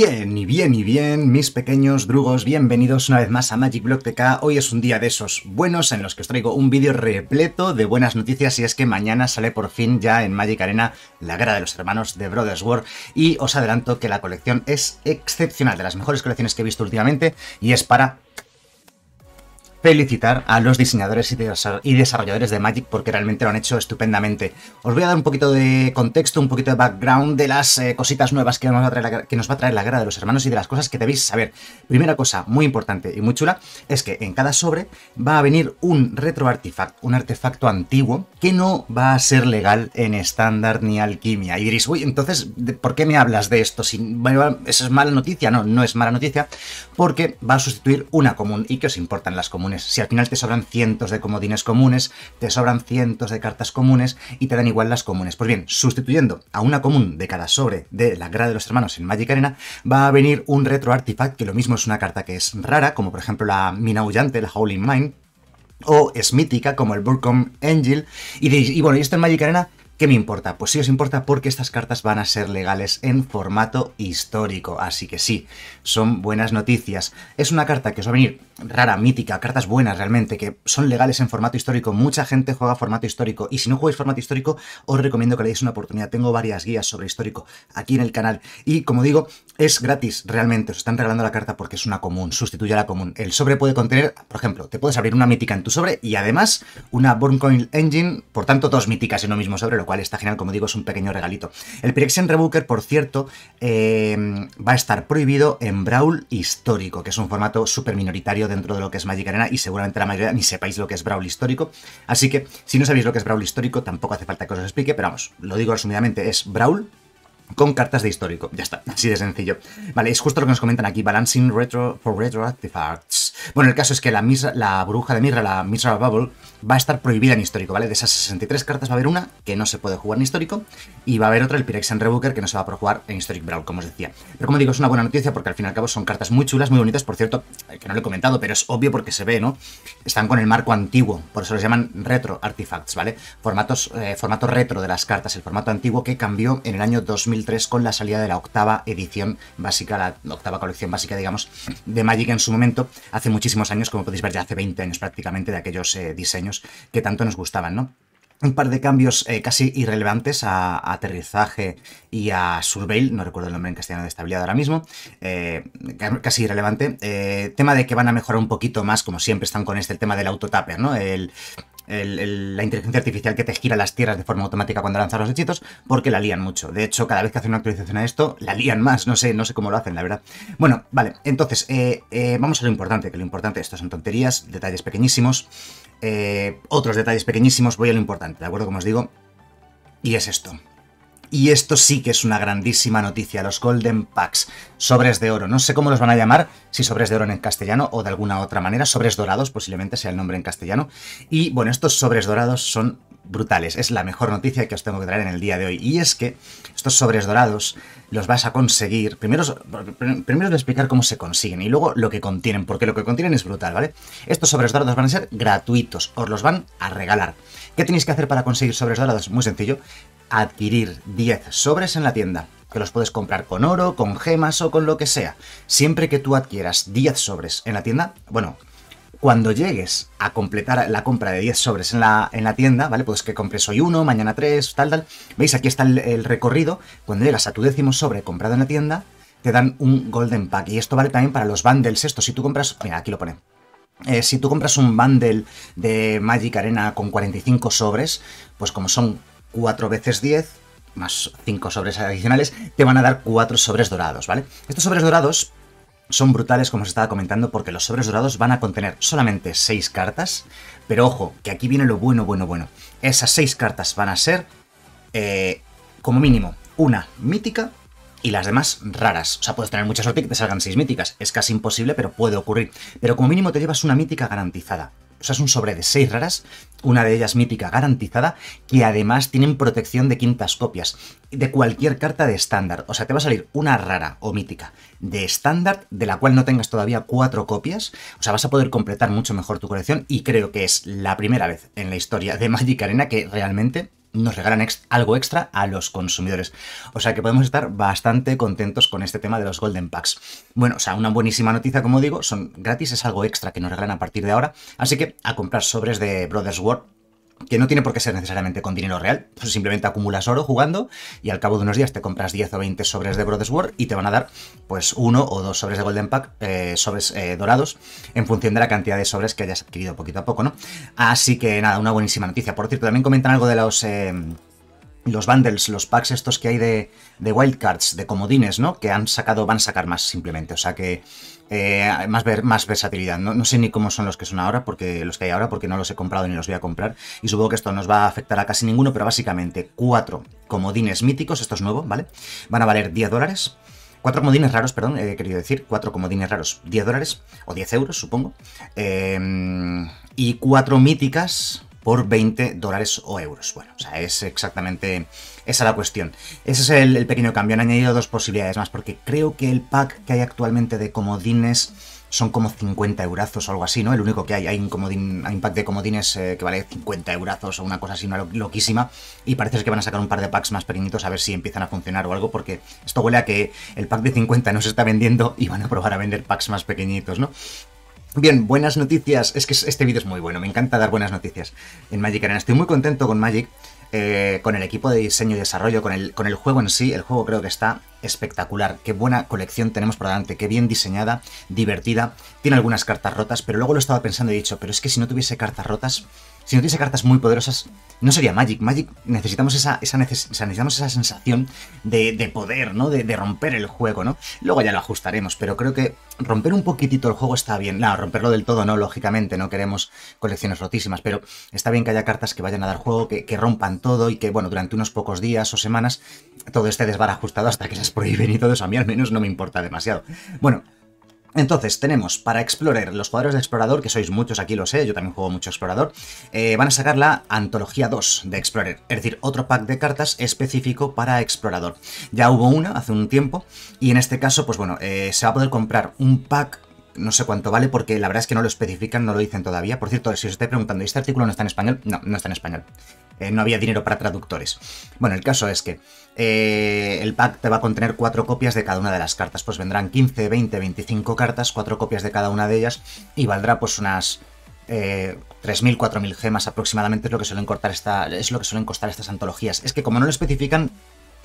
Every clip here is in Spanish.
Bien, y bien, y bien, mis pequeños drugos, bienvenidos una vez más a Magic Block TK. Hoy es un día de esos buenos en los que os traigo un vídeo repleto de buenas noticias y es que mañana sale por fin ya en Magic Arena la guerra de los hermanos de Brothers War y os adelanto que la colección es excepcional, de las mejores colecciones que he visto últimamente y es para felicitar a los diseñadores y desarrolladores de Magic porque realmente lo han hecho estupendamente. Os voy a dar un poquito de contexto, un poquito de background de las eh, cositas nuevas que nos, va a traer la, que nos va a traer la guerra de los hermanos y de las cosas que debéis saber. Primera cosa muy importante y muy chula es que en cada sobre va a venir un retroartefacto, un artefacto antiguo que no va a ser legal en estándar ni alquimia. Y diréis, uy, entonces, ¿por qué me hablas de esto? Si, ¿Eso es mala noticia? No, no es mala noticia porque va a sustituir una común y que os importan las comunes si al final te sobran cientos de comodines comunes, te sobran cientos de cartas comunes y te dan igual las comunes. Pues bien, sustituyendo a una común de cada sobre de la grada de los hermanos en Magic Arena, va a venir un retro artifact que lo mismo es una carta que es rara, como por ejemplo la Mina Huyante, la Howling Mine, o es mítica como el Burcom Angel. Y, y bueno, y esto en Magic Arena ¿Qué me importa? Pues sí os importa porque estas cartas van a ser legales en formato histórico, así que sí, son buenas noticias. Es una carta que os va a venir rara, mítica, cartas buenas realmente, que son legales en formato histórico, mucha gente juega formato histórico, y si no jugáis formato histórico, os recomiendo que le deis una oportunidad, tengo varias guías sobre histórico aquí en el canal, y como digo, es gratis realmente, os están regalando la carta porque es una común, sustituye a la común. El sobre puede contener, por ejemplo, te puedes abrir una mítica en tu sobre, y además una Coin Engine, por tanto dos míticas en lo mismo sobre, cual está genial, como digo, es un pequeño regalito. El Pirexian Rebooker, por cierto, eh, va a estar prohibido en Brawl histórico, que es un formato súper minoritario dentro de lo que es Magic Arena y seguramente la mayoría ni sepáis lo que es Brawl histórico. Así que, si no sabéis lo que es Brawl histórico, tampoco hace falta que os explique, pero vamos, lo digo resumidamente, es Brawl con cartas de histórico. Ya está, así de sencillo. Vale, es justo lo que nos comentan aquí, Balancing Retro for Retro Arts. Bueno, el caso es que la, la bruja de Mirra, la mirra Bubble, va a estar prohibida en histórico, ¿vale? De esas 63 cartas va a haber una que no se puede jugar en histórico y va a haber otra, el Pyrexian Rebooker, que no se va a projugar en Historic Brawl, como os decía. Pero como digo, es una buena noticia porque al fin y al cabo son cartas muy chulas, muy bonitas, por cierto, eh, que no lo he comentado, pero es obvio porque se ve, ¿no? Están con el marco antiguo, por eso les llaman retro artifacts, ¿vale? Formatos, eh, formato retro de las cartas, el formato antiguo que cambió en el año 2003 con la salida de la octava edición básica, la octava colección básica, digamos, de Magic en su momento, hace muchísimos años, como podéis ver ya hace 20 años prácticamente de aquellos eh, diseños que tanto nos gustaban, ¿no? un par de cambios eh, casi irrelevantes a, aterrizaje y a surveil, no recuerdo el nombre en castellano de estabilidad ahora mismo, eh, casi irrelevante. tema de que van a mejorar un poquito más, como siempre están con este, el tema del autotapper, ¿no? El, la inteligencia artificial que te gira las tierras de forma automática cuando lanzas los hechizos, porque la lían mucho. De hecho, cada vez que hacen una actualización a esto, la lían más. No sé, no sé cómo lo hacen, la verdad. Bueno, vale, entonces, eh, eh, vamos a lo importante, que lo importante, esto son tonterías, detalles pequeñísimos. Eh, otros detalles pequeñísimos, voy a lo importante, ¿de acuerdo? Como os digo, y es esto. Y esto sí que es una grandísima noticia, los Golden Packs, sobres de oro. No sé cómo los van a llamar, si sobres de oro en castellano o de alguna otra manera, sobres dorados posiblemente sea el nombre en castellano. Y bueno, estos sobres dorados son brutales, es la mejor noticia que os tengo que traer en el día de hoy. Y es que estos sobres dorados los vas a conseguir, primero, os voy a explicar cómo se consiguen y luego lo que contienen, porque lo que contienen es brutal, ¿vale? Estos sobres dorados van a ser gratuitos, os los van a regalar. ¿Qué tenéis que hacer para conseguir sobres dorados? Muy sencillo, adquirir 10 sobres en la tienda, que los puedes comprar con oro, con gemas o con lo que sea. Siempre que tú adquieras 10 sobres en la tienda, bueno, cuando llegues a completar la compra de 10 sobres en la, en la tienda, ¿vale? Pues que compres hoy uno, mañana tres, tal, tal. ¿Veis? Aquí está el, recorrido. Cuando llegas a tu décimo sobre comprado en la tienda, te dan un Golden Pack. Y esto vale también para los bundles. Esto, si tú compras... Mira, aquí lo pone. Eh, si tú compras un bundle de Magic Arena con 45 sobres, pues como son 4 veces 10, más 5 sobres adicionales, te van a dar 4 sobres dorados, ¿vale? Estos sobres dorados son brutales, como os estaba comentando, porque los sobres dorados van a contener solamente 6 cartas, pero ojo, que aquí viene lo bueno, bueno, bueno. Esas 6 cartas van a ser, eh, como mínimo, una mítica y las demás raras. O sea, puedes tener mucha suerte que te salgan 6 míticas, es casi imposible, pero puede ocurrir. Pero como mínimo te llevas una mítica garantizada o sea, es un sobre de 6 raras, una de ellas mítica garantizada, que además tienen protección de quintas copias de cualquier carta de estándar. O sea, te va a salir una rara o mítica de estándar, de la cual no tengas todavía cuatro copias. O sea, vas a poder completar mucho mejor tu colección y creo que es la primera vez en la historia de Magic Arena que realmente nos regalan algo extra a los consumidores. O sea que podemos estar bastante contentos con este tema de los Golden Packs. Bueno, o sea, una buenísima noticia, como digo, son gratis, es algo extra que nos regalan a partir de ahora. Así que a comprar sobres de Brothers World que no tiene por qué ser necesariamente con dinero real, pues simplemente acumulas oro jugando y al cabo de unos días te compras 10 o 20 sobres de Brothers War y te van a dar pues uno o dos sobres de Golden Pack, eh, sobres eh, dorados, en función de la cantidad de sobres que hayas adquirido poquito a poco, ¿no? Así que nada, una buenísima noticia. Por cierto, también comentan algo de los... Eh, los bundles, los packs estos que hay de, de wildcards, de comodines, ¿no? Que han sacado, van a sacar más simplemente. O sea que eh, más, ver, más versatilidad. No, sé ni cómo son los que son ahora, porque los que hay ahora, porque no los he comprado ni los voy a comprar. Y supongo que esto nos va a afectar a casi ninguno, pero básicamente cuatro comodines míticos, esto es nuevo, ¿vale? Van a valer 10 dólares. Cuatro comodines raros, perdón, he querido decir. Cuatro comodines raros, 10 dólares o 10 euros, supongo. Eh, y cuatro míticas, por 20 dólares o euros. Bueno, o sea, es exactamente esa la cuestión. Ese es el, pequeño cambio. Han añadido dos posibilidades más, porque creo que el pack que hay actualmente de comodines son como 50 eurazos o algo así, ¿no? El único que hay, hay un, pack de comodines eh, que vale 50 eurazos o una cosa así, una loquísima, y parece que van a sacar un par de packs más pequeñitos a ver si empiezan a funcionar o algo, porque esto huele a que el pack de 50 no se está vendiendo y van a probar a vender packs más pequeñitos, ¿no? Bien, buenas noticias. Es que este vídeo es muy bueno, me encanta dar buenas noticias en Magic Arena. Estoy muy contento con Magic, eh, con el equipo de diseño y desarrollo, con el, con el juego en sí. El juego creo que está espectacular, qué buena colección tenemos por delante, qué bien diseñada, divertida, tiene algunas cartas rotas, pero luego lo estaba pensando y he dicho, pero es que si no tuviese cartas rotas, si no tuviese cartas muy poderosas, no sería Magic. Magic necesitamos esa, esa, necesitamos esa sensación de, poder, ¿no? De, romper el juego, ¿no? Luego ya lo ajustaremos, pero creo que romper un poquitito el juego está bien. No, romperlo del todo, no, lógicamente, no queremos colecciones rotísimas, pero está bien que haya cartas que vayan a dar juego, que, rompan todo y que, bueno, durante unos pocos días o semanas todo esté desbarajustado hasta que se prohíben y todo eso, a mí al menos no me importa demasiado. Bueno, entonces, tenemos para explorar los jugadores de Explorador, que sois muchos aquí, lo sé, yo también juego mucho Explorador, eh, van a sacar la Antología 2 de Explorer, es decir, otro pack de cartas específico para Explorador. Ya hubo una hace un tiempo, y en este caso, pues bueno, eh, se va a poder comprar un pack no sé cuánto vale porque la verdad es que no lo especifican, no lo dicen todavía. Por cierto, si os estoy preguntando, ¿este artículo no está en español? No, no está en español. Eh, no había dinero para traductores. Bueno, el caso es que eh, el pack te va a contener cuatro copias de cada una de las cartas, pues vendrán 15, 20, 25 cartas, cuatro copias de cada una de ellas y valdrá pues unas eh, 3.000, 4.000 gemas aproximadamente es lo que suelen cortar esta, es lo que suelen costar estas antologías. Es que como no lo especifican,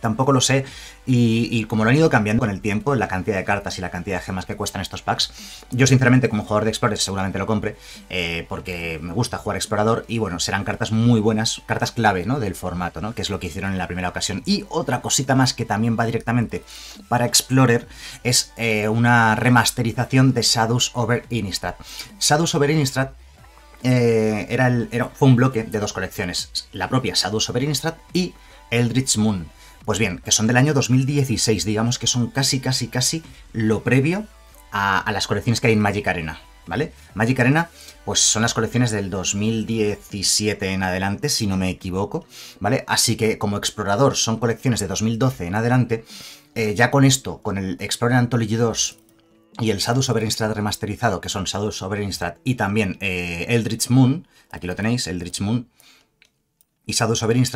Tampoco lo sé, y, como lo han ido cambiando con el tiempo, la cantidad de cartas y la cantidad de gemas que cuestan estos packs, yo sinceramente como jugador de Explorer seguramente lo compre, eh, porque me gusta jugar Explorador, y bueno, serán cartas muy buenas, cartas clave ¿no? del formato, ¿no? que es lo que hicieron en la primera ocasión. Y otra cosita más que también va directamente para Explorer es eh, una remasterización de Shadows over Innistrad. Shadows over Innistrad eh, era el, fue un bloque de dos colecciones, la propia Shadows over Innistrad y Eldritch Moon pues bien, que son del año 2016, digamos que son casi, casi, casi lo previo a, las colecciones que hay en Magic Arena, ¿vale? Magic Arena, pues son las colecciones del 2017 en adelante, si no me equivoco, ¿vale? Así que como explorador son colecciones de 2012 en adelante. Eh, ya con esto, con el Explorer Anthology 2 y el Sadus Sovereign remasterizado, que son Sadus Sovereign y también eh, Eldritch Moon, aquí lo tenéis, Eldritch Moon y Sadus Sovereign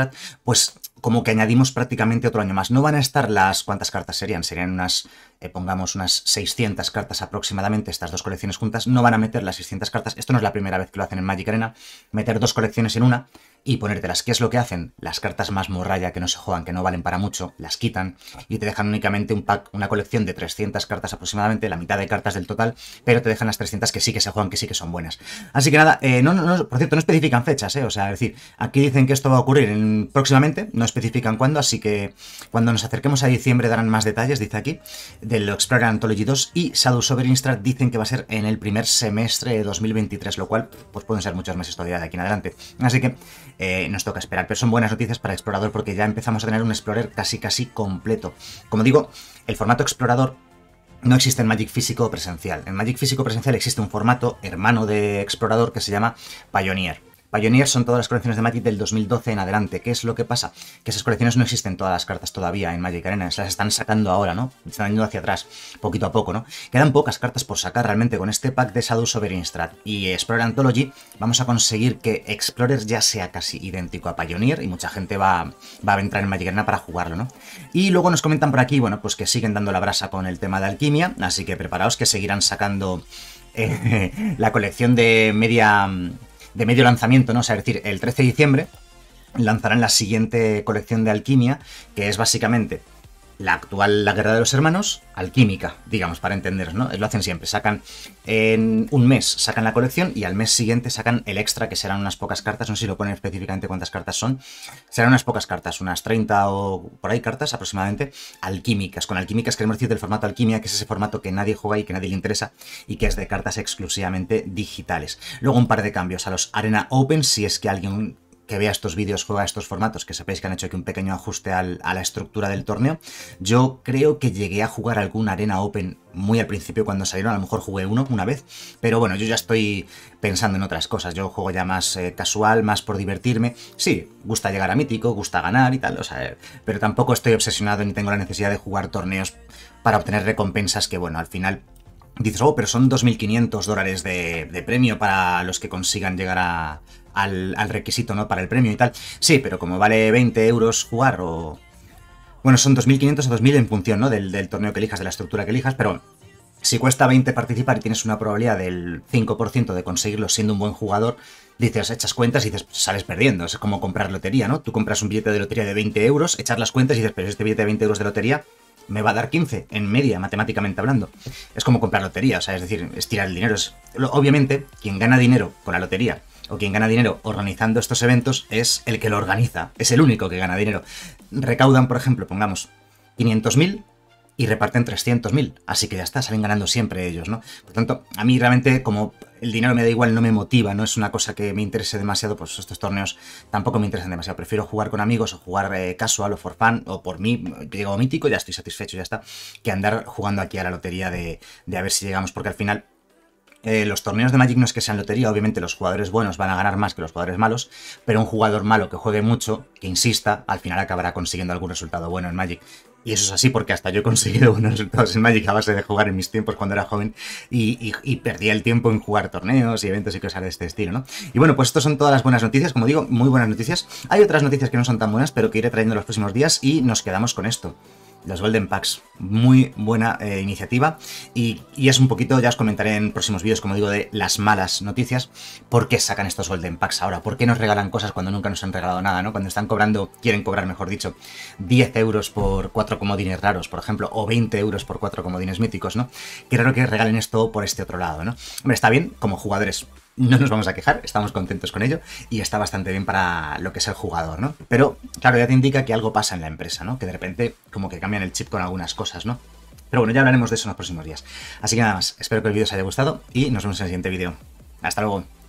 pues como que añadimos prácticamente otro año más. No van a estar las... ¿Cuántas cartas serían? Serían unas, eh, pongamos, unas 600 cartas aproximadamente, estas dos colecciones juntas. No van a meter las 600 cartas. Esto no es la primera vez que lo hacen en Magic Arena. Meter dos colecciones en una y ponértelas. ¿Qué es lo que hacen? Las cartas más morralla que no se juegan, que no valen para mucho, las quitan y te dejan únicamente un pack, una colección de 300 cartas aproximadamente, la mitad de cartas del total, pero te dejan las 300 que sí que se juegan, que sí que son buenas. Así que nada, eh, no, no, no, por cierto, no especifican fechas, ¿eh? O sea, es decir, aquí dicen que esto va a ocurrir próximamente, no especifican cuándo, así que cuando nos acerquemos a diciembre darán más detalles, dice aquí, del Explorer Anthology 2 y Shadow Sovereign Strat dicen que va a ser en el primer semestre de 2023, lo cual pues pueden ser muchos meses todavía de aquí en adelante. Así que eh, nos toca esperar, pero son buenas noticias para Explorador porque ya empezamos a tener un Explorer casi casi completo. Como digo, el formato Explorador no existe en Magic físico presencial. En Magic físico presencial existe un formato hermano de Explorador que se llama Pioneer. Pioneer son todas las colecciones de Magic del 2012 en adelante. ¿Qué es lo que pasa? Que esas colecciones no existen todas las cartas todavía en Magic Arena, se las están sacando ahora, ¿no? Están yendo hacia atrás, poquito a poco, ¿no? Quedan pocas cartas por sacar realmente con este pack de Shadow Sovereign Strat y Explorer Anthology. Vamos a conseguir que Explorer ya sea casi idéntico a Pioneer y mucha gente va, va a entrar en Magic Arena para jugarlo, ¿no? Y luego nos comentan por aquí, bueno, pues que siguen dando la brasa con el tema de alquimia, así que preparaos que seguirán sacando eh, la colección de media de medio lanzamiento, ¿no? O sea, es decir, el 13 de diciembre lanzarán la siguiente colección de alquimia, que es básicamente la actual La Guerra de los Hermanos, alquímica, digamos, para entender ¿no? Lo hacen siempre, sacan en un mes, sacan la colección y al mes siguiente sacan el extra, que serán unas pocas cartas, no sé si lo ponen específicamente cuántas cartas son, serán unas pocas cartas, unas 30 o por ahí cartas aproximadamente, alquímicas. Con alquímicas queremos decir del formato alquimia, que es ese formato que nadie juega y que nadie le interesa y que es de cartas exclusivamente digitales. Luego un par de cambios a los Arena Open, si es que alguien que vea estos vídeos, juega estos formatos, que sepáis que han hecho aquí un pequeño ajuste a la estructura del torneo. Yo creo que llegué a jugar alguna arena open muy al principio cuando salieron, a lo mejor jugué uno una vez, pero bueno, yo ya estoy pensando en otras cosas, yo juego ya más eh, casual, más por divertirme, sí, gusta llegar a mítico, gusta ganar y tal, o sea, pero tampoco estoy obsesionado ni tengo la necesidad de jugar torneos para obtener recompensas que, bueno, al final dices, oh, pero son 2.500 dólares de premio para los que consigan llegar a, al, requisito, ¿no? Para el premio y tal. Sí, pero como vale 20 euros jugar o... Bueno, son 2.500 o 2.000 en función, ¿no? Del, torneo que elijas, de la estructura que elijas, pero si cuesta 20 participar y tienes una probabilidad del 5% de conseguirlo siendo un buen jugador, dices, echas cuentas y dices, sales perdiendo. Es como comprar lotería, ¿no? Tú compras un billete de lotería de 20 euros, echas las cuentas y dices, pero este billete de 20 euros de lotería me va a dar 15 en media, matemáticamente hablando. Es como comprar lotería, o sea, es decir, estirar el dinero. Es, obviamente, quien gana dinero con la lotería o quien gana dinero organizando estos eventos es el que lo organiza, es el único que gana dinero. Recaudan, por ejemplo, pongamos 500.000 y reparten 300.000, así que ya está, salen ganando siempre ellos, ¿no? Por tanto, a mí realmente como el dinero me da igual, no me motiva, no es una cosa que me interese demasiado, pues estos torneos tampoco me interesan demasiado, prefiero jugar con amigos o jugar eh, casual o for fan o por mí, llego mítico, ya estoy satisfecho, ya está, que andar jugando aquí a la lotería de a ver si llegamos, porque al final eh, los torneos de Magic no es que sean lotería, obviamente los jugadores buenos van a ganar más que los jugadores malos, pero un jugador malo que juegue mucho, que insista, al final acabará consiguiendo algún resultado bueno en Magic. Y eso es así porque hasta yo he conseguido buenos resultados en Magic a base de jugar en mis tiempos cuando era joven y, perdía el tiempo en jugar torneos y eventos y cosas de este estilo, ¿no? Y bueno, pues estas son todas las buenas noticias, como digo, muy buenas noticias. Hay otras noticias que no son tan buenas, pero que iré trayendo los próximos días y nos quedamos con esto los Golden Packs. Muy buena eh, iniciativa. Y, es un poquito, ya os comentaré en próximos vídeos, como digo, de las malas noticias. ¿Por qué sacan estos Golden Packs ahora? ¿Por qué nos regalan cosas cuando nunca nos han regalado nada, ¿no? Cuando están cobrando, quieren cobrar, mejor dicho, 10 euros por 4 comodines raros, por ejemplo, o 20 euros por 4 comodines míticos, ¿no? Qué raro que regalen esto por este otro lado, ¿no? Hombre, está bien como jugadores no nos vamos a quejar, estamos contentos con ello y está bastante bien para lo que es el jugador, ¿no? Pero, claro, ya te indica que algo pasa en la empresa, ¿no? Que de repente como que cambian el chip con algunas cosas, ¿no? Pero bueno, ya hablaremos de eso en los próximos días. Así que nada más, espero que el vídeo os haya gustado y nos vemos en el siguiente vídeo. Hasta luego.